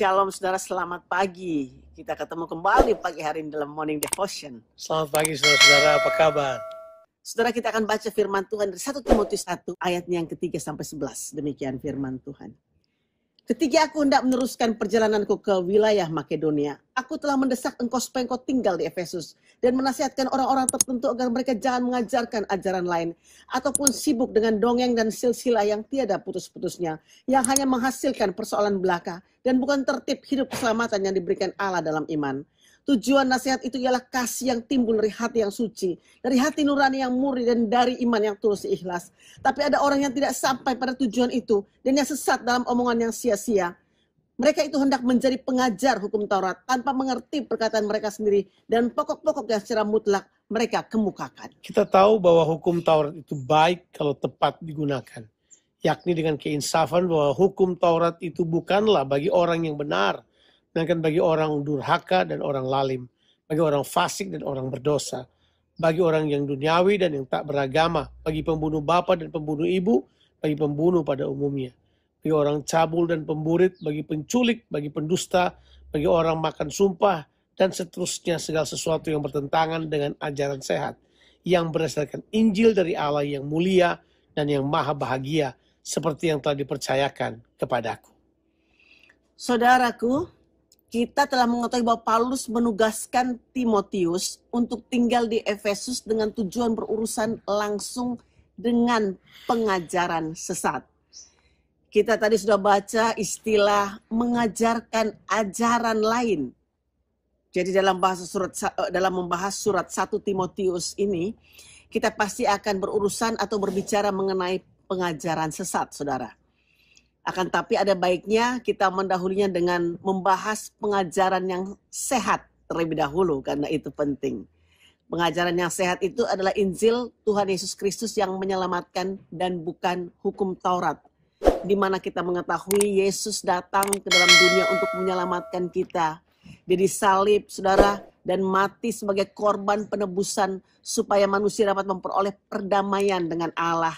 Shalom saudara, selamat pagi. Kita ketemu kembali pagi hari ini dalam Morning Devotion. Selamat pagi saudara-saudara, apa kabar? Saudara kita akan baca firman Tuhan dari 1 Timotius 1 ayatnya yang ketiga sampai 11. Demikian firman Tuhan. Ketika aku hendak meneruskan perjalananku ke wilayah Makedonia, aku telah mendesak engkau supaya engkau tinggal di Efesus dan menasihatkan orang-orang tertentu agar mereka jangan mengajarkan ajaran lain ataupun sibuk dengan dongeng dan silsilah yang tiada putus-putusnya yang hanya menghasilkan persoalan belaka dan bukan tertib hidup keselamatan yang diberikan Allah dalam iman. Tujuan nasihat itu ialah kasih yang timbul dari hati yang suci, dari hati nurani yang murni dan dari iman yang tulus ikhlas. Tapi ada orang yang tidak sampai pada tujuan itu dan yang sesat dalam omongan yang sia-sia. Mereka itu hendak menjadi pengajar hukum Taurat tanpa mengerti perkataan mereka sendiri dan pokok-pokok yang secara mutlak mereka kemukakan. Kita tahu bahwa hukum Taurat itu baik kalau tepat digunakan, yakni dengan keinsafan bahwa hukum Taurat itu bukanlah bagi orang yang benar, melainkan bagi orang durhaka dan orang lalim, bagi orang fasik dan orang berdosa, bagi orang yang duniawi dan yang tak beragama, bagi pembunuh bapa dan pembunuh ibu, bagi pembunuh pada umumnya, bagi orang cabul dan pemburit, bagi penculik, bagi pendusta, bagi orang makan sumpah, dan seterusnya segala sesuatu yang bertentangan dengan ajaran sehat, yang berdasarkan Injil dari Allah yang mulia dan yang maha bahagia, seperti yang telah dipercayakan kepadaku. Saudaraku, kita telah mengetahui bahwa Paulus menugaskan Timotius untuk tinggal di Efesus dengan tujuan berurusan langsung dengan pengajaran sesat. Kita tadi sudah baca istilah mengajarkan ajaran lain. Jadi dalam bahasa surat eh, dalam membahas surat 1 Timotius ini, kita pasti akan berurusan atau berbicara mengenai pengajaran sesat, Saudara. Akan tapi ada baiknya kita mendahulunya dengan membahas pengajaran yang sehat terlebih dahulu karena itu penting. Pengajaran yang sehat itu adalah Injil Tuhan Yesus Kristus yang menyelamatkan dan bukan hukum Taurat. Di mana kita mengetahui Yesus datang ke dalam dunia untuk menyelamatkan kita. Jadi salib, saudara, dan mati sebagai korban penebusan supaya manusia dapat memperoleh perdamaian dengan Allah.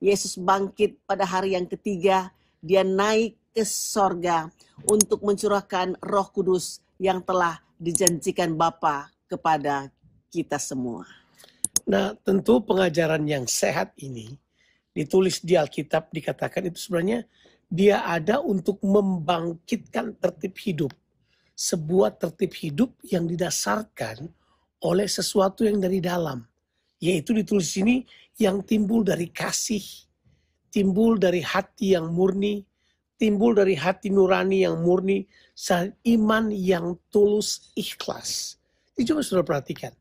Yesus bangkit pada hari yang ketiga dia naik ke sorga untuk mencurahkan roh kudus yang telah dijanjikan Bapa kepada kita semua. Nah tentu pengajaran yang sehat ini ditulis di Alkitab dikatakan itu sebenarnya dia ada untuk membangkitkan tertib hidup. Sebuah tertib hidup yang didasarkan oleh sesuatu yang dari dalam. Yaitu ditulis ini yang timbul dari kasih timbul dari hati yang murni, timbul dari hati nurani yang murni, iman yang tulus ikhlas. Ini cuma sudah perhatikan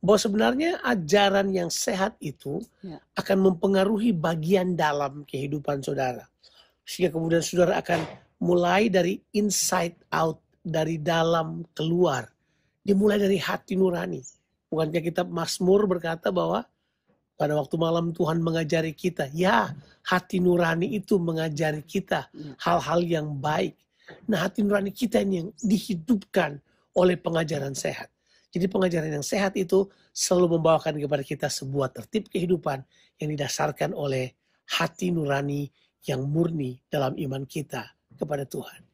bahwa sebenarnya ajaran yang sehat itu ya. akan mempengaruhi bagian dalam kehidupan saudara. Sehingga kemudian saudara akan mulai dari inside out, dari dalam keluar. Dimulai dari hati nurani. Bukankah kitab Mazmur berkata bahwa pada waktu malam Tuhan mengajari kita, ya hati nurani itu mengajari kita hmm. hal-hal yang baik. Nah hati nurani kita ini yang dihidupkan oleh pengajaran sehat. Jadi pengajaran yang sehat itu selalu membawakan kepada kita sebuah tertib kehidupan yang didasarkan oleh hati nurani yang murni dalam iman kita kepada Tuhan.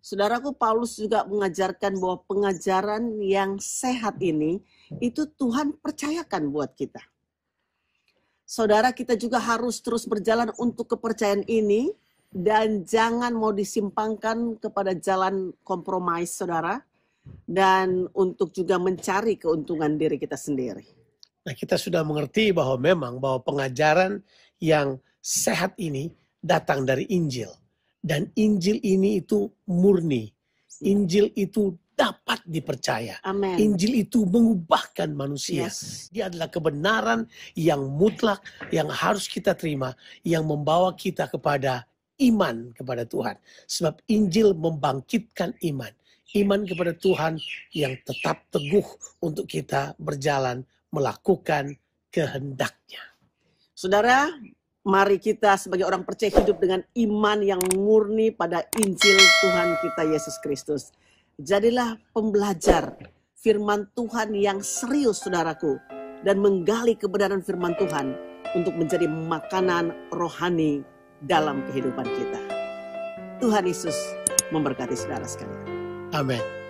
Saudaraku Paulus juga mengajarkan bahwa pengajaran yang sehat ini itu Tuhan percayakan buat kita saudara kita juga harus terus berjalan untuk kepercayaan ini dan jangan mau disimpangkan kepada jalan kompromis saudara dan untuk juga mencari keuntungan diri kita sendiri. Nah, kita sudah mengerti bahwa memang bahwa pengajaran yang sehat ini datang dari Injil dan Injil ini itu murni. Iya. Injil itu dapat dipercaya. Amen. Injil itu mengubahkan manusia. Yes. Dia adalah kebenaran yang mutlak yang harus kita terima, yang membawa kita kepada iman kepada Tuhan. Sebab Injil membangkitkan iman. Iman kepada Tuhan yang tetap teguh untuk kita berjalan melakukan kehendaknya. Saudara, mari kita sebagai orang percaya hidup dengan iman yang murni pada Injil Tuhan kita Yesus Kristus. Jadilah pembelajar firman Tuhan yang serius, saudaraku, dan menggali kebenaran firman Tuhan untuk menjadi makanan rohani dalam kehidupan kita. Tuhan Yesus memberkati saudara sekalian. Amin.